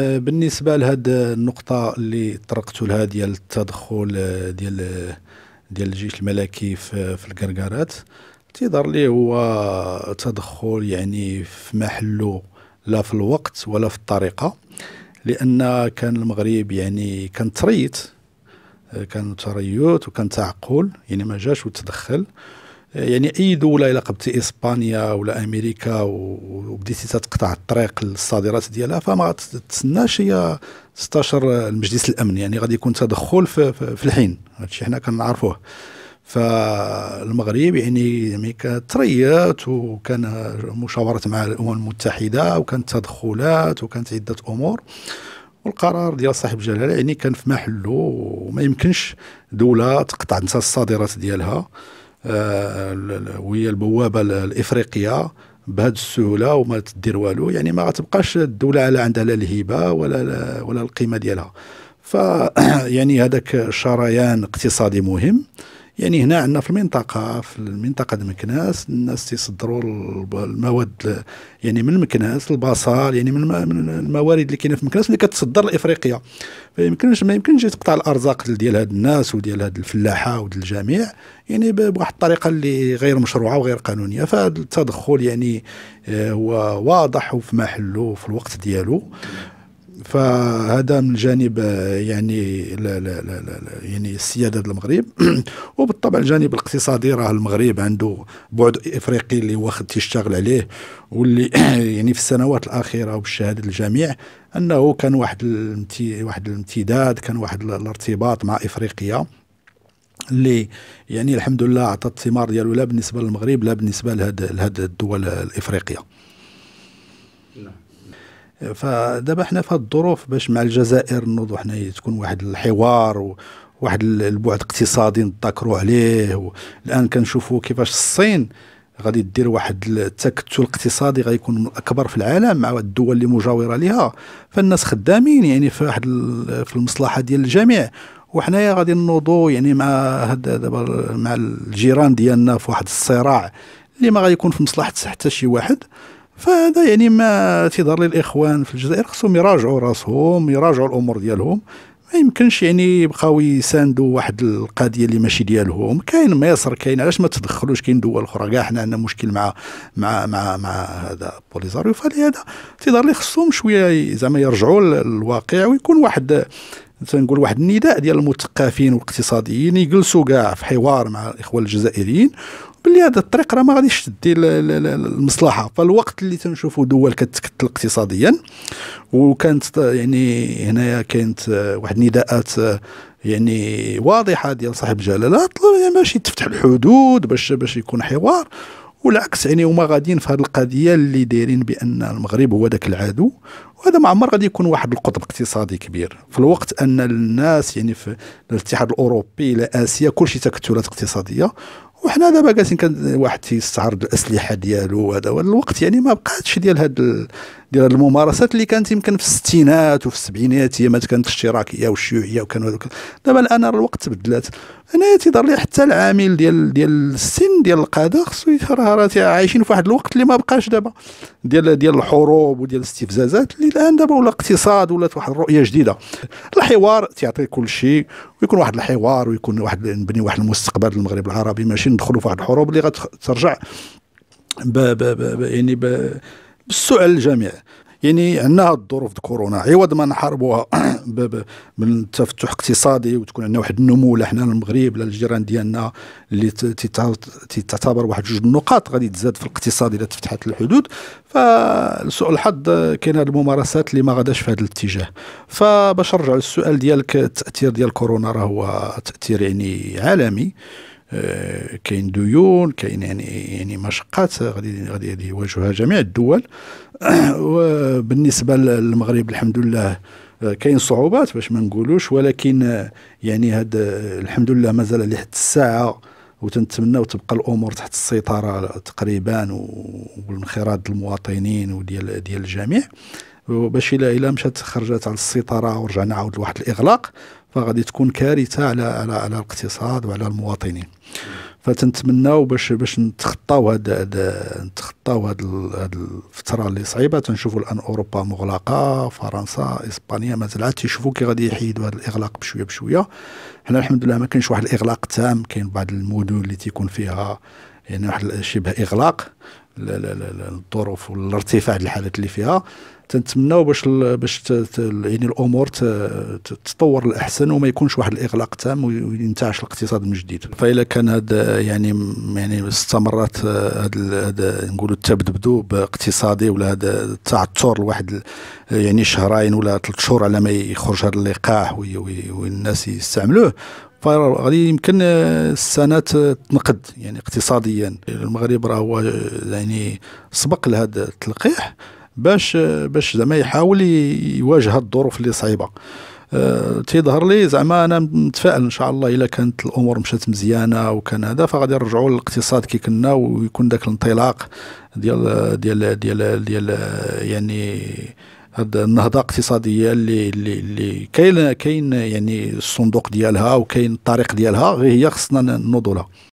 أه، بالنسبه لهاد النقطه اللي طرقت لها ديال التدخل أه، ديال ديال الجيش الملكي في, في الكركارات تيظهر لي هو تدخل يعني في محله لا في الوقت ولا في الطريقه لان كان المغرب يعني كان تريت أه، كان تريث وكان تعقل يعني ما جاش وتدخل يعني اي دوله الا قبتي اسبانيا ولا امريكا وبديتي تتقطع الطريق للصادرات ديالها فما تتسناش هي تستشر المجلس الامن يعني غادي يكون تدخل في, في الحين هادشي حنا كنعرفوه فالمغرب يعني, يعني تريت وكان مشاورات مع الامم المتحده وكانت تدخلات وكانت عده امور والقرار ديال صاحب الجلاله يعني كان في محله وما يمكنش دوله تقطع انت الصادرات ديالها آه، وهي البوابه الافريقيه بهذه السهوله وما تدير والو يعني ما غتبقاش الدوله لا عندها لا الهبه ولا ولا القيمه ديالها ف يعني هذاك شريان اقتصادي مهم يعني هنا عندنا في المنطقه في المنطقه د مكناس الناس تيصدروا المواد يعني من مكناس البصل يعني من الموارد اللي كاينه في مكناس اللي كتصدر لافريقيا فيمكنش ما يمكنش تقطع الارزاق ديال هاد الناس وديال هاد الفلاحه وديال الجميع يعني بواحد الطريقه اللي غير مشروعه وغير قانونيه فهاد التدخل يعني آه، هو واضح وفي محله وفي الوقت ديالو فهذا من جانب آه، يعني لا لا لا لا يعني السياده المغرب وبالطبع الجانب الاقتصادي راه المغرب عنده بعد افريقي اللي واخد تيشتغل عليه واللي يعني في السنوات الاخيره وبالشهاده الجميع انه كان واحد واحد الامتداد كان واحد الارتباط مع افريقيا اللي يعني الحمد لله عطت الثمار ديالو لا بالنسبه للمغرب لا بالنسبه لهذه الدول الافريقيه. نعم. فدابا حنا في هذه الظروف باش مع الجزائر نوضوا حنا تكون واحد الحوار و واحد البعد اقتصادي نتذكروا عليه الان كنشوفوا كيفاش الصين غادي دير واحد التكتل الاقتصادي غيكون من الاكبر في العالم مع الدول اللي مجاوره لها فالناس خدامين يعني في واحد في المصلحه ديال الجميع وحنايا غادي نوضوا يعني مع دابا مع الجيران ديالنا في واحد الصراع اللي ما غيكون في مصلحه حتى شي واحد فهذا يعني ما تيظهر لي الاخوان في الجزائر خصهم يراجعوا راسهم يراجعوا الامور ديالهم ما يمكنش يعني يبقاو يساندوا واحد القضيه اللي ماشي ديالهم كاين مصر كاين علاش ما تدخلوش كاين دول اخرى كاع حنا عندنا مشكل مع مع مع مع هذا بوليزاريو فلهذا تيظهر لي خصهم شويه زعما يرجعوا للواقع ويكون واحد تنقول واحد النداء ديال المثقفين والاقتصاديين يجلسوا كاع في حوار مع الاخوه الجزائريين باللي هذا الطريق راه ما غاديش تدي المصلحه فالوقت اللي تنشوفوا دول كتكتل اقتصاديا وكانت يعني هنايا كانت آه، واحد النداءات آه، يعني واضحه ديال صاحب الجلاله طلب باش يعني تفتح الحدود باش باش يكون حوار والعكس يعني هما غاديين في هذه القضيه اللي دايرين بان المغرب هو ذاك العدو وهذا ما عمر غادي يكون واحد القطب اقتصادي كبير في الوقت ان الناس يعني في الاتحاد الاوروبي الى اسيا كلشي تكتلات اقتصاديه وحنا دابا جالسين كان واحد تيستعرض الاسلحه ديالو وهذا والوقت يعني ما بقاتش ديال هاد ديال هذه الممارسات اللي كانت يمكن في الستينات وفي السبعينات هي ما كانت الاشتراكيه والشيوعيه وكانوا هذوك دابا الان الوقت تبدلات انا تيضر لي حتى العامل ديال ديال السن ديال القاده خصو راه عايشين في واحد الوقت اللي ما بقاش دابا ديال ديال الحروب وديال الاستفزازات اللي الان دابا ولا اقتصاد ولات واحد الرؤيه جديده الحوار تيعطي كل شيء ويكون واحد الحوار ويكون واحد نبني واحد المستقبل للمغرب العربي ماشي ندخلوا في واحد الحروب اللي غترجع ب ب ب يعني ب بالسؤال للجميع يعني عندنا هاد الظروف كورونا عوض ما نحاربوها من تفتح اقتصادي وتكون عندنا واحد النمو لا حنا المغرب لا الجيران ديالنا اللي تعتبر واحد جوج النقاط غادي تزاد في الاقتصاد اذا تفتحت الحدود فلسوء الحظ كاين هاد الممارسات اللي ما غاداش في هذا الاتجاه فباش نرجع للسؤال ديالك التاثير ديال كورونا راه هو تاثير يعني عالمي آه، كاين ديون كاين يعني يعني مشقات غادي غادي يواجهها جميع الدول وبالنسبه للمغرب الحمد لله آه، كاين صعوبات باش ما نقولوش ولكن آه، يعني هاد الحمد لله مازال لحد الساعه وتنتمناو تبقى الامور تحت السيطره تقريبا والانخراط المواطنين وديال ديال الجميع باش الى الى مشات خرجت على السيطره ورجعنا عاود لواحد الاغلاق فغادي تكون كارثه على على على الاقتصاد وعلى المواطنين فتنتمناو باش باش نتخطاو هاد, هاد نتخطاو هاد, هاد الفتره اللي صعيبه تنشوفوا الان اوروبا مغلقه فرنسا اسبانيا مازال عاد تيشوفوا كي غادي يحيدوا هاد الاغلاق بشويه بشويه حنا الحمد لله ما كاينش واحد الاغلاق تام كاين بعض المدن اللي تيكون فيها يعني واحد شبه اغلاق الظروف والارتفاع الحالات اللي فيها تنتمناو باش باش يعني الامور تتطور الاحسن وما يكونش واحد الاغلاق تام وينتعش الاقتصاد من جديد فإلا كان هذا يعني يعني استمرت هذا نقولوا التبدبدو اقتصادي ولا هذا التعثر لواحد يعني شهرين ولا ثلاث شهور على ما يخرج هذا اللقاح والناس يستعملوه فغادي يمكن السنه تنقد يعني اقتصاديا المغرب راه هو يعني سبق لهذا التلقيح باش باش زعما يحاول يواجه الظروف اللي صعيبه أه تيظهر لي زعما انا متفائل ان شاء الله الا كانت الامور مشات مزيانه وكان هذا فغادي نرجعوا للاقتصاد كي كنا ويكون داك الانطلاق ديال ديال ديال ديال يعني هاد النهضه الاقتصاديه اللي اللي اللي كاين كاين يعني الصندوق ديالها وكاين الطريق ديالها غير هي خصنا نوضوا لها